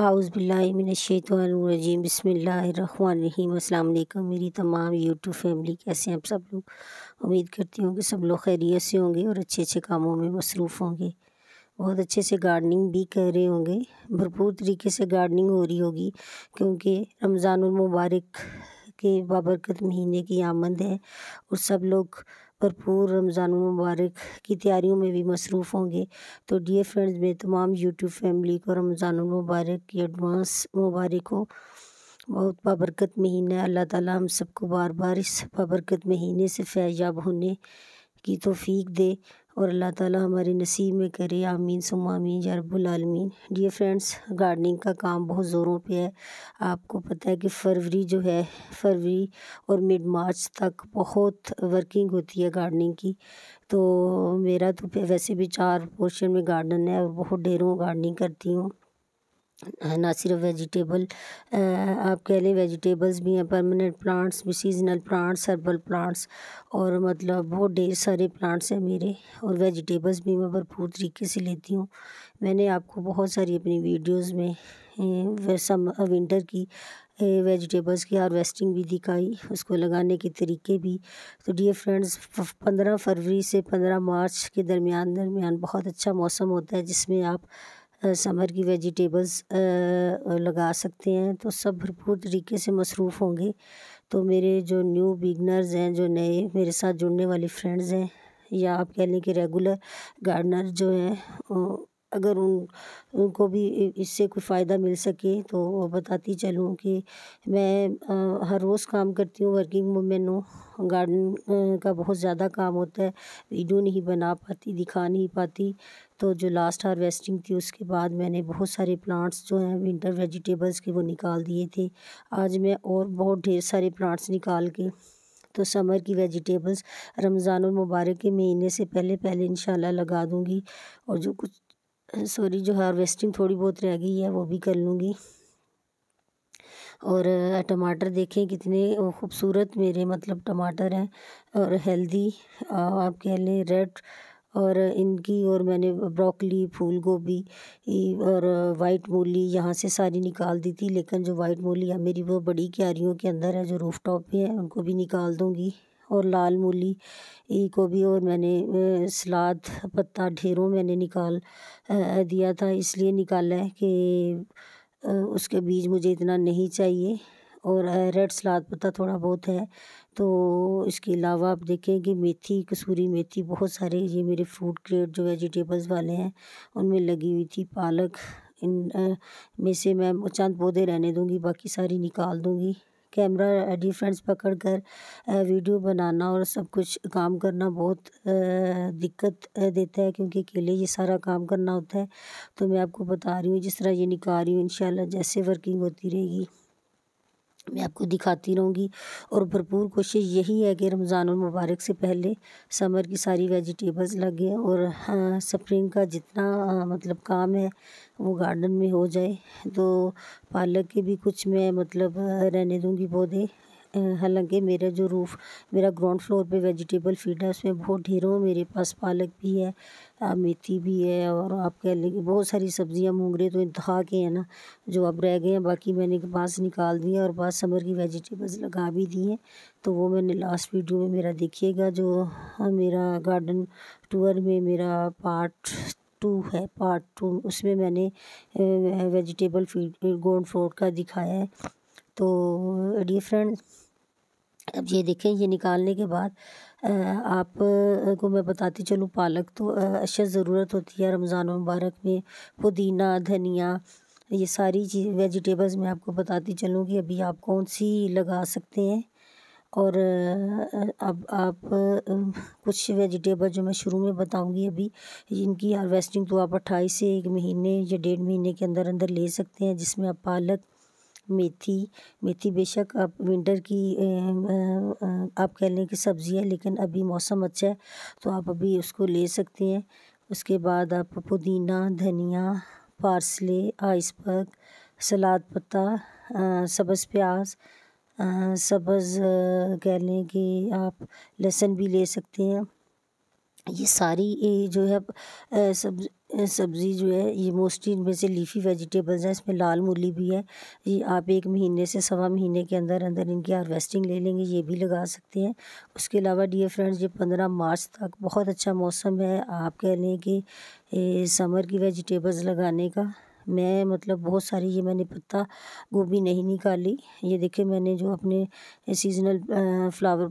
आउज़बिल्लिमिनशैतवानरजीम बसमीम अल्लाम मेरी तमाम यूट्यूब फैमिली कैसे हैं आप सब लोग उम्मीद करती हूँ कि सब लोग खैरियत से होंगे और अच्छे अच्छे कामों में मसरूफ़ होंगे बहुत अच्छे से गार्डनिंग भी कर रहे होंगे भरपूर तरीके से गार्डनिंग हो रही होगी क्योंकि रमज़ानमबारक के बाबरकत महीने की आमद है और सब लोग भरपूर रमज़ान मुबारक की तैयारियों में भी मसरूफ़ होंगे तो डियर फ्रेंड्स मेरे तमाम यूट्यूब फैमिली को रमज़ान मुबारक की एडवांस मुबारक हो बहुत बाबरकत महीना है अल्लाह ताला हम सबको बार बार इस बाबरकत महीने से फैजाब होने की तोफ़ी दे और अल्लाह ताला हमारे नसीब में करे आमीन सुम आमीन यारबालमीन डियर फ्रेंड्स गार्डनिंग का काम बहुत ज़ोरों पे है आपको पता है कि फरवरी जो है फरवरी और मिड मार्च तक बहुत वर्किंग होती है गार्डनिंग की तो मेरा तो वैसे भी चार पोर्शन में गार्डन है और बहुत ढेरों गार्डनिंग करती हूँ ना सिर्फ वेजिटेबल आप कह लें वेजिटेबल्स भी हैं परमानेंट प्लांट्स भी सीजनल प्लांट्स हर्बल प्लांट्स और मतलब बहुत ढेर सारे प्लांट्स हैं मेरे और वेजिटेबल्स भी मैं भरपूर तरीके से लेती हूँ मैंने आपको बहुत सारी अपनी वीडियोस में सम विंटर की वेजिटेबल्स की हारवेस्टिंग भी दिखाई उसको लगाने के तरीके भी तो डियर फ्रेंड्स पंद्रह फरवरी से पंद्रह मार्च के दरमियान दरमियान बहुत अच्छा मौसम होता है जिसमें आप समर की वेजिटेबल्स लगा सकते हैं तो सब भरपूर तरीके से मसरूफ़ होंगे तो मेरे जो न्यू बिगनर्स हैं जो नए मेरे साथ जुड़ने वाले फ्रेंड्स हैं या आप कह लें कि रेगुलर गार्डनर जो हैं अगर उन उनको भी इससे कोई फ़ायदा मिल सके तो वो बताती चलूँ कि मैं हर रोज़ काम करती हूँ वर्किंग वूमेन हूँ गार्डन का बहुत ज़्यादा काम होता है वीडियो नहीं बना पाती दिखा नहीं पाती तो जो लास्ट हार्वेस्टिंग थी उसके बाद मैंने बहुत सारे प्लांट्स जो हैं विंटर वेजिटेबल्स के वो निकाल दिए थे आज मैं और बहुत ढेर सारे प्लांट्स निकाल के तो समर की वेजिटेबल्स रमज़ान मुबारक के महीने से पहले पहले इन लगा दूँगी और जो कुछ सॉरी जो हार्वेस्टिंग थोड़ी बहुत रह गई है वो भी कर लूँगी और टमाटर देखें कितने खूबसूरत मेरे मतलब टमाटर हैं और हेल्दी आप कह लें रेड और इनकी और मैंने ब्रोकली फूल गोभी और वाइट मूली यहाँ से सारी निकाल दी थी लेकिन जो वाइट मूली है मेरी वो बड़ी क्यारियों के अंदर है जो रूफ़ टॉप पर है उनको भी निकाल दूँगी और लाल मूली को भी और मैंने सलाद पत्ता ढेरों मैंने निकाल दिया था इसलिए निकाला है कि उसके बीज मुझे इतना नहीं चाहिए और रेड सलाद पत्ता थोड़ा बहुत है तो इसके अलावा आप देखें कि मेथी कसूरी मेथी बहुत सारे ये मेरे फ्रूट ग्रेड जो वेजिटेबल्स वाले हैं उनमें लगी हुई थी पालक इन में से मैं चंद पौधे रहने दूँगी बाकी सारी निकाल दूँगी कैमरा डिफरेंस पकड़ कर वीडियो बनाना और सब कुछ काम करना बहुत दिक्कत देता है क्योंकि अकेले ये सारा काम करना होता है तो मैं आपको बता रही हूँ जिस तरह ये निकाल रही हूँ इन जैसे वर्किंग होती रहेगी मैं आपको दिखाती रहूँगी और भरपूर कोशिश यही है कि मुबारक से पहले समर की सारी वेजिटेबल्स लगें और हाँ स्प्रिंग का जितना मतलब काम है वो गार्डन में हो जाए तो पालक के भी कुछ मैं मतलब रहने दूँगी पौधे हालांकि मेरा जो रूफ़ मेरा ग्राउंड फ्लोर पे वेजिटेबल फीड है उसमें बहुत ढेरों मेरे पास पालक भी है मेथी भी है और आप कह लेंगे बहुत सारी सब्ज़ियाँ मोंगरे तो इंतहा के हैं ना जो अब रह गए हैं बाकी मैंने बाँस निकाल दिए और बाद समर की वेजिटेबल्स लगा भी दी हैं तो वो मैंने लास्ट वीडियो में मेरा देखिएगा जो हाँ, मेरा गार्डन टूर में मेरा पार्ट टू है पार्ट टू उसमें मैंने वेजिटेबल फीड ग्राउंड फ्लोर का दिखाया है तो डिफरेंट अब ये देखें ये निकालने के बाद आप को मैं बताती चलूँ पालक तो अशद ज़रूरत होती है रमज़ान मुबारक में पुदीना धनिया ये सारी चीज़ वेजिटेबल्स मैं आपको बताती चलूँ कि अभी आप कौन सी लगा सकते हैं और अब आप कुछ वेजिटेबल जो मैं शुरू में बताऊंगी अभी इनकी हारवेस्टिंग तो आप अट्ठाईस से एक महीने या डेढ़ महीने के अंदर अंदर ले सकते हैं जिसमें आप पालक मेथी मेथी बेशक आप विंटर की आप कह लें कि सब्ज़ी है लेकिन अभी मौसम अच्छा है तो आप अभी उसको ले सकते हैं उसके बाद आप पुदीना धनिया पार्सले आइसबर्ग सलाद पत्ता सब्ज़ प्याज सब्ज़ कह लें कि आप लहसुन भी ले सकते हैं ये सारी जो है सब सब्ज़ी जो है ये मोस्टली इनमें से लीफ़ी वेजिटेबल्स हैं इसमें लाल मूली भी है ये आप एक महीने से सवा महीने के अंदर अंदर इनकी हारवेस्टिंग ले लेंगे ये भी लगा सकते हैं उसके अलावा डियर फ्रेंड्स ये पंद्रह मार्च तक बहुत अच्छा मौसम है आप कह लें कि समर की वेजिटेबल्स लगाने का मैं मतलब बहुत सारी ये मैंने पत्ता गोभी नहीं निकाली ये देखे मैंने जो अपने सीजनल फ्लावर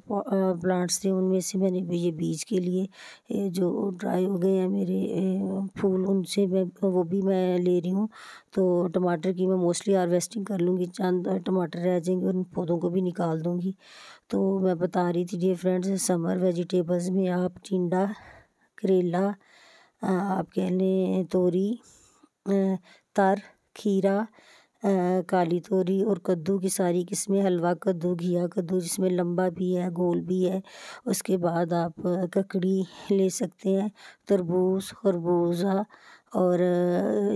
प्लांट्स थे उनमें से मैंने ये बीज के लिए जो ड्राई हो गए हैं मेरे फूल उनसे मैं वो भी मैं ले रही हूँ तो टमाटर की मैं मोस्टली हारवेस्टिंग कर लूँगी चंद टमाटर रह जाएंगे उन पौधों को भी निकाल दूँगी तो मैं बता रही थी डे फ्रेंड्स समर वेजिटेबल्स में आप टिंडा करेला आप कह लें तोरी तर खीरा काली तोरी और कद्दू की सारी किस्में हलवा कद्दू घिया कद्दू जिसमें लंबा भी है गोल भी है उसके बाद आप ककड़ी ले सकते हैं तरबूज खरबूजा और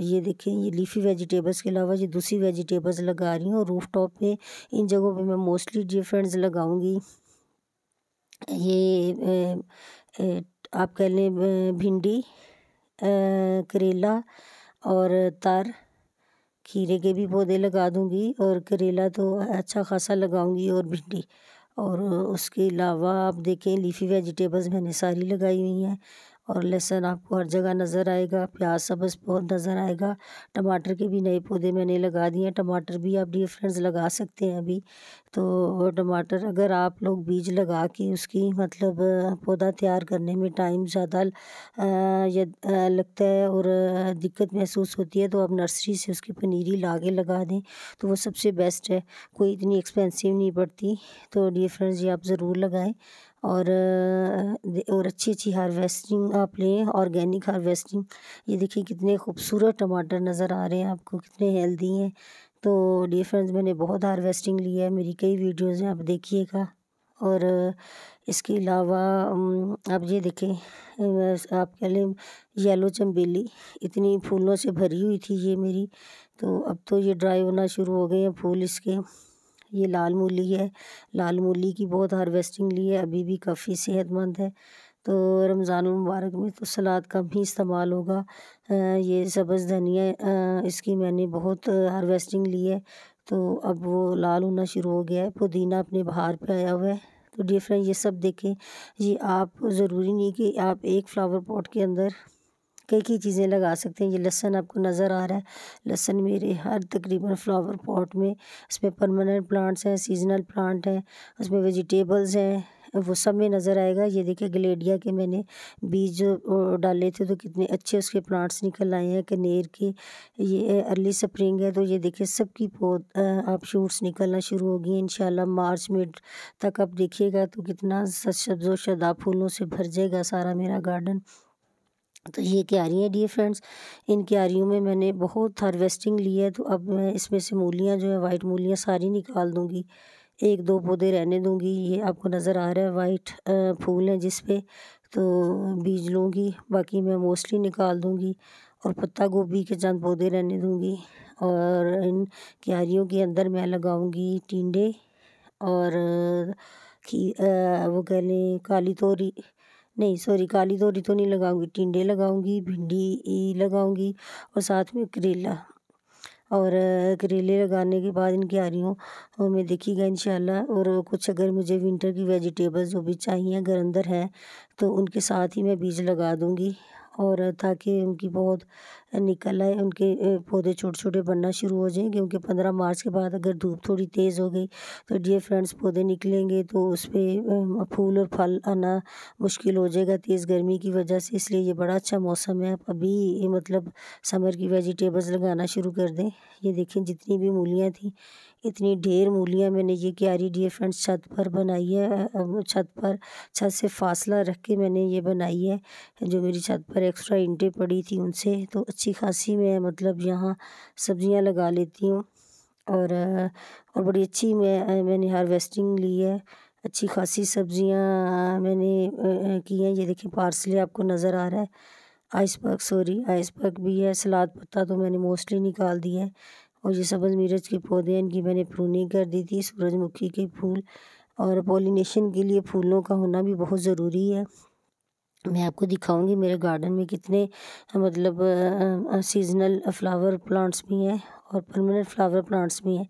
ये देखें ये लीफी वेजिटेबल्स के अलावा ये दूसरी वेजिटेबल्स लगा रही हूँ और रूफ़ टॉप पे इन जगहों पे मैं मोस्टली फ्रेंड्स लगाऊंगी ये ए, ए, आप कह लें भिंडी करेला और तार खीरे के भी पौधे लगा दूँगी और करेला तो अच्छा खासा लगाऊँगी और भिंडी और उसके अलावा आप देखें लीफ़ी वेजिटेबल्स मैंने सारी लगाई हुई हैं और लहसुन आपको हर जगह नज़र आएगा प्याज सब्ज़ बहुत नज़र आएगा टमाटर के भी नए पौधे मैंने लगा दिए हैं टमाटर भी आप डियर फ्रेंड्स लगा सकते हैं अभी तो टमाटर अगर आप लोग बीज लगा के उसकी मतलब पौधा तैयार करने में टाइम ज़्यादा लगता है और दिक्कत महसूस होती है तो आप नर्सरी से उसकी पनीरी ला के लगा दें तो वो सबसे बेस्ट है कोई इतनी एक्सपेंसिव नहीं पड़ती तो डी फ्रेंड्स ये आप ज़रूर लगाएं और और अच्छी अच्छी हार्वेस्टिंग आप लें ऑर्गेनिक हार्वेस्टिंग ये देखिए कितने खूबसूरत टमाटर नज़र आ रहे हैं आपको कितने हेल्दी हैं तो डी फ्रेंड्स मैंने बहुत हार्वेस्टिंग लिया है मेरी कई वीडियोज़ हैं आप देखिएगा और इसके अलावा आप ये देखें आप कह लें येलो चम्बेली इतनी फूलों से भरी हुई थी ये मेरी तो अब तो ये ड्राई होना शुरू हो गए हैं फूल इसके ये लाल मूली है लाल मूली की बहुत हार्वेस्टिंग ली है अभी भी काफ़ी सेहतमंद है तो रमज़ान मुबारक में तो सलाद कम ही इस्तेमाल होगा ये सब्ज़ धनिया इसकी मैंने बहुत हार्वेस्टिंग ली है तो अब वो लाल होना शुरू हो गया है पुदीना अपने बाहर पे आया हुआ है तो डियर फ्रेंड ये सब देखें ये आप ज़रूरी नहीं कि आप एक फ्लावर पॉट के अंदर कई कई चीज़ें लगा सकते हैं ये लहसन आपको नज़र आ रहा है लहसन मेरे हर तकरीबन फ्लावर पॉट में इसमें परमानेंट प्लांट्स हैं सीजनल प्लांट हैं उसमें वेजिटेबल्स हैं वो सब में नज़र आएगा ये देखिए ग्लेडिया के मैंने बीज जो डाले थे तो कितने अच्छे उसके प्लांट्स निकल आए हैं कनेर के ये अर्ली स्प्रिंग है तो ये देखिए सबकी पौध आप शूट्स निकलना शुरू होगी इन मार्च मिड तक आप देखिएगा तो कितना सब्जो शदा फूलों से भर जाएगा सारा मेरा गार्डन तो ये क्यारियाँ है फ्रेंड्स इन क्यारियों में मैंने बहुत हारवेस्टिंग ली है तो अब मैं इसमें से मूलियाँ जो है वाइट मूलियाँ सारी निकाल दूँगी एक दो पौधे रहने दूँगी ये आपको नज़र आ रहा है वाइट फूल हैं जिस पे तो बीज लूँगी बाकी मैं मोस्टली निकाल दूँगी और पत्ता गोभी के चंद पौधे रहने दूँगी और इन क्यारियों के अंदर मैं लगाऊँगी टिंडे और खी आ, वो कह लें काली तोरी नहीं सॉरी काली तोरी तो नहीं लगाऊंगी टिंडे लगाऊंगी भिंडी लगाऊंगी और साथ में करेला और करेले लगाने के बाद इनकी आरियों और में देखिएगा इन और कुछ अगर मुझे विंटर की वेजिटेबल्स जो भी चाहिए अगर अंदर हैं तो उनके साथ ही मैं बीज लगा दूँगी और ताकि उनकी बहुत निकल आए उनके पौधे छोटे छोटे बनना शुरू हो जाएँ क्योंकि पंद्रह मार्च के बाद अगर धूप थोड़ी तेज़ हो गई तो डियर फ्रेंड्स पौधे निकलेंगे तो उस पर फूल और फल आना मुश्किल हो जाएगा तेज़ गर्मी की वजह से इसलिए ये बड़ा अच्छा मौसम है आप अभी मतलब समर की वेजिटेबल्स लगाना शुरू कर दें ये देखें जितनी भी मूलियाँ थी इतनी ढेर मूलियाँ मैंने ये क्यारी डियर फ्रेंड्स छत पर बनाई है छत पर छत से फासला रख के मैंने ये बनाई है जो मेरी छत पर एक्स्ट्रा इंटें पड़ी थी उनसे तो अच्छी खासी मैं मतलब यहाँ सब्जियाँ लगा लेती हूँ और और बड़ी अच्छी मैं मैंने हारवेस्टिंग ली है अच्छी खासी सब्जियाँ मैंने की हैं ये देखिए पार्सले आपको नज़र आ रहा है आइसबर्ग सॉरी आइसबर्ग भी है सलाद पत्ता तो मैंने मोस्टली निकाल दिया है और ये सबज मिर्च के पौधे हैं इनकी मैंने प्रूनिंग कर दी थी सूरजमुखी के फूल और पोलिनेशन के लिए फूलों का होना भी बहुत ज़रूरी है मैं आपको दिखाऊंगी मेरे गार्डन में कितने मतलब सीजनल फ्लावर प्लांट्स भी हैं और परमानेंट फ्लावर प्लांट्स भी हैं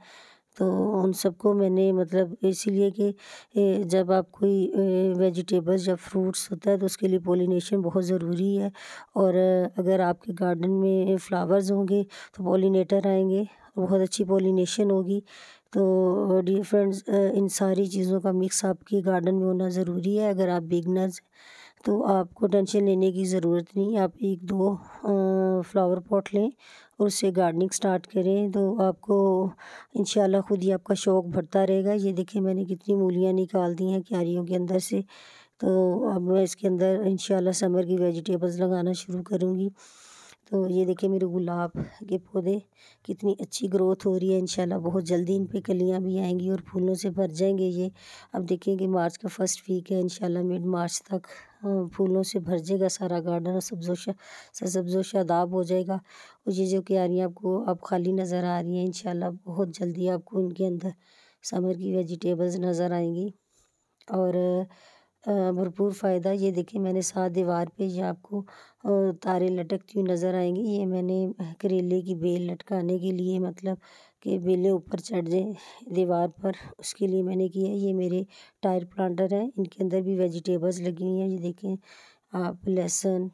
तो उन सबको मैंने मतलब इसीलिए कि जब आप कोई वेजिटेबल्स या फ्रूट्स होता है तो उसके लिए पोलिनेशन बहुत ज़रूरी है और अगर आपके गार्डन में फ्लावर्स होंगे तो पोलिनेटर आएंगे तो बहुत अच्छी पोलिनेशन होगी तो डियर फ्रेंड्स इन सारी चीज़ों का मिक्स आपके गार्डन में होना ज़रूरी है अगर आप बिगनर्स तो आपको टेंशन लेने की ज़रूरत नहीं आप एक दो फ्लावर पॉट लें और उससे गार्डनिंग स्टार्ट करें तो आपको इन खुद ही आपका शौक़ बढ़ता रहेगा ये देखें मैंने कितनी मूलियाँ निकाल दी हैं क्यारियों के अंदर से तो अब मैं इसके अंदर इन समर की वेजिटेबल्स लगाना शुरू करूँगी तो ये देखिए मेरे गुलाब के पौधे कितनी अच्छी ग्रोथ हो रही है इंशाल्लाह बहुत जल्दी इन पे कलियाँ भी आएंगी और फूलों से भर जाएंगे ये अब देखिए कि मार्च का फर्स्ट वीक है इंशाल्लाह मिड मार्च तक फूलों से भर जाएगा सारा गार्डन और सब्जोशा सब्जो शादाब हो जाएगा और ये जो क्यारियाँ आपको अब खाली नज़र आ रही हैं इंशाल्लाह बहुत जल्दी आपको इनके अंदर समर की वेजिटेबल्स नज़र आएंगी और भरपूर फ़ायदा ये देखिए मैंने सात दीवार पे ये आपको तारे लटकती हुई नज़र आएंगी ये मैंने करेले की बेल लटकाने के लिए मतलब कि बेलें ऊपर चढ़ जाए दीवार पर उसके लिए मैंने किया ये मेरे टायर प्लांटर हैं इनके अंदर भी वेजिटेबल्स लगी हुई हैं ये देखें आप लहसुन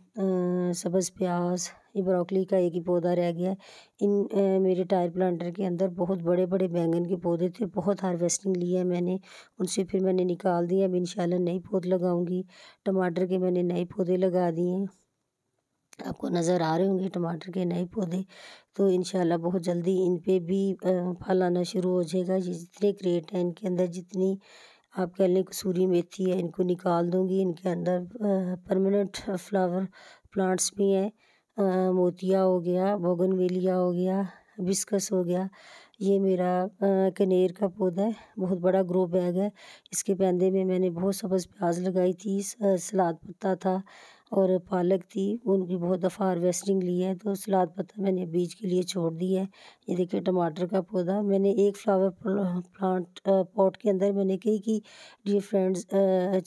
सब्ज़ प्याज ये ब्रोकली का एक ही पौधा रह गया इन ए, मेरे टायर प्लांटर के अंदर बहुत बड़े बड़े बैंगन के पौधे थे बहुत हार्वेस्टिंग ली है मैंने उनसे फिर मैंने निकाल दिया अब इंशाल्लाह नए पौधे लगाऊंगी टमाटर के मैंने नए पौधे लगा दिए आपको नज़र आ रहे होंगे टमाटर के नए पौधे तो इन बहुत जल्दी इन पर भी फल आना शुरू हो जाएगा ये जितने क्रेट हैं इनके अंदर जितनी आप कह लें कसूरी मेथी है इनको निकाल दूँगी इनके अंदर परमानेंट फ्लावर प्लांट्स भी हैं मोतिया हो गया बोगनवेलिया हो गया बिस्कस हो गया ये मेरा कनेर का पौधा है बहुत बड़ा ग्रो बैग है इसके पैंदे में मैंने बहुत सबज प्याज़ लगाई थी सलाद पत्ता था और पालक थी उनकी बहुत दफ़ा हारवेस्टिंग ली है तो सलाद पत्ता मैंने बीज के लिए छोड़ दी है ये देखिए टमाटर का पौधा मैंने एक फ्लावर प्लांट पॉट के अंदर मैंने कई की डिफरेंट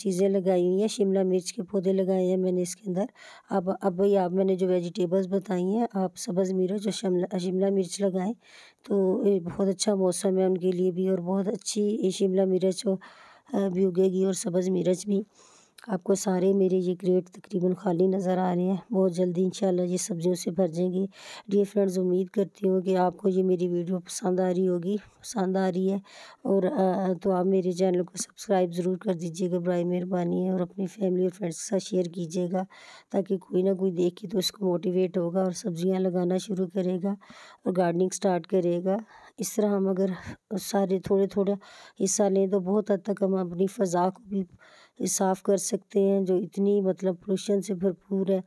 चीज़ें लगाई हुई हैं शिमला मिर्च के पौधे लगाए हैं मैंने इसके अंदर अब अब भाई आप मैंने जो वेजिटेबल्स बताई हैं आप सब्ज़ मिर्च और शिमला शिमला मिर्च लगाएँ तो बहुत अच्छा मौसम है उनके लिए भी और बहुत अच्छी शिमला मिर्च भी उगेगी और सब्ज़ मिर्च भी आपको सारे मेरे ये ग्रेट तकरीबन खाली नज़र आ रहे हैं बहुत जल्दी इंशाल्लाह ये सब्ज़ियों से भर जाएंगे डियर फ्रेंड्स उम्मीद करती हूँ कि आपको ये मेरी वीडियो पसंद आ रही होगी पसंद आ रही है और आ, तो आप मेरे चैनल को सब्सक्राइब ज़रूर कर दीजिएगा बर मेहरबानी है और अपनी फैमिली और फ्रेंड्स के साथ शेयर कीजिएगा ताकि कोई ना कोई देखे तो उसको मोटिवेट होगा और सब्ज़ियाँ लगाना शुरू करेगा और गार्डनिंग स्टार्ट करेगा इस तरह हम अगर सारे थोड़े थोड़ा हिस्सा लें तो बहुत हद तक हम अपनी फ़ज़ा को भी साफ़ कर सकते हैं जो इतनी मतलब पोल्यूशन से भरपूर है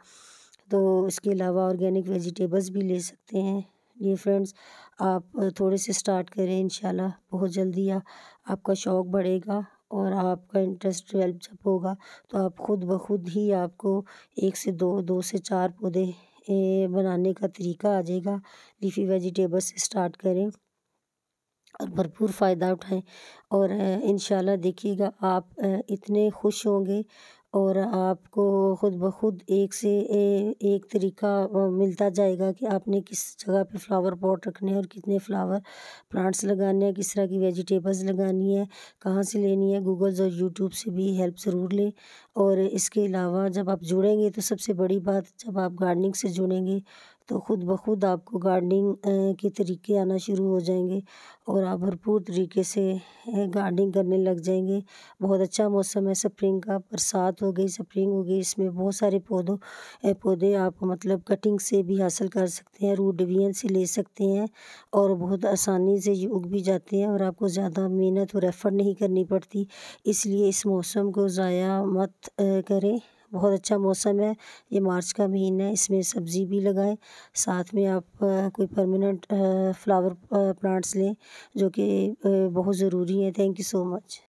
तो इसके अलावा ऑर्गेनिक वेजिटेबल्स भी ले सकते हैं ये फ्रेंड्स आप थोड़े से स्टार्ट करें इंशाल्लाह बहुत जल्दी आपका शौक़ बढ़ेगा और आपका इंटरेस्ट डेवलप जब होगा तो आप ख़ुद ब खुद ही आपको एक से दो दो से चार पौधे बनाने का तरीका आ जाएगा लीफ़ी वेजिटेबल्स से स्टार्ट करें और भरपूर फ़ायदा उठाएँ और इन देखिएगा आप इतने खुश होंगे और आपको खुद ब खुद एक से एक तरीका मिलता जाएगा कि आपने किस जगह पे फ्लावर पॉट रखने हैं और कितने फ्लावर प्लांट्स लगाने हैं किस तरह की वेजिटेबल्स लगानी है कहाँ से लेनी है गूगल्स और यूट्यूब से भी हेल्प ज़रूर लें और इसके अलावा जब आप जुड़ेंगे तो सबसे बड़ी बात जब आप गार्डनिंग से जुड़ेंगे तो ख़ुद ब खुद आपको गार्डनिंग के तरीके आना शुरू हो जाएंगे और आप भरपूर तरीके से गार्डनिंग करने लग जाएंगे बहुत अच्छा मौसम है स्प्रिंग का बरसात हो गई स्प्रिंग हो गई इसमें बहुत सारे पौधों पौधे आप मतलब कटिंग से भी हासिल कर सकते हैं रूट डिवीजन से ले सकते हैं और बहुत आसानी से उग भी जाते हैं और आपको ज़्यादा मेहनत और एफर्ट नहीं करनी पड़ती इसलिए इस मौसम को ज़ाया मत करें बहुत अच्छा मौसम है ये मार्च का महीना है इसमें सब्ज़ी भी लगाएं साथ में आप कोई परमानेंट फ्लावर प्लांट्स लें जो कि बहुत ज़रूरी है थैंक यू सो मच